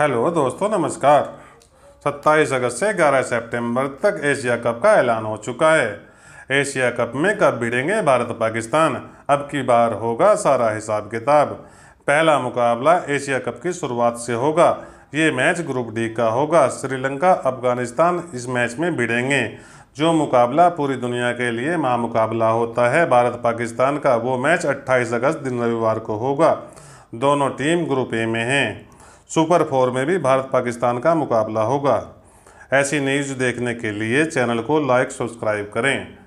hello दोस्तों नमस्कार 27 अगस्त से 11 सितंबर तक एशिया कप का ऐलान हो चुका है एशिया कप में कब भिड़ेंगे भारत पाकिस्तान अब की बार होगा सारा हिसाब किताब पहला मुकाबला एशिया कप की शुरुआत से होगा ये मैच ग्रुप डी का होगा श्रीलंका अफगानिस्तान इस मैच में भिड़ेंगे जो मुकाबला पूरी दुनिया के लिए महामुकाबला होता है भारत पाकिस्तान का वो मैच 28 अगस्त दिन रविवार को होगा दोनों टीम ग्रुप ए में हैं सुपर फोर में भी भारत पाकिस्तान का मुकाबला होगा ऐसी न्यूज़ देखने के लिए चैनल को लाइक सब्सक्राइब करें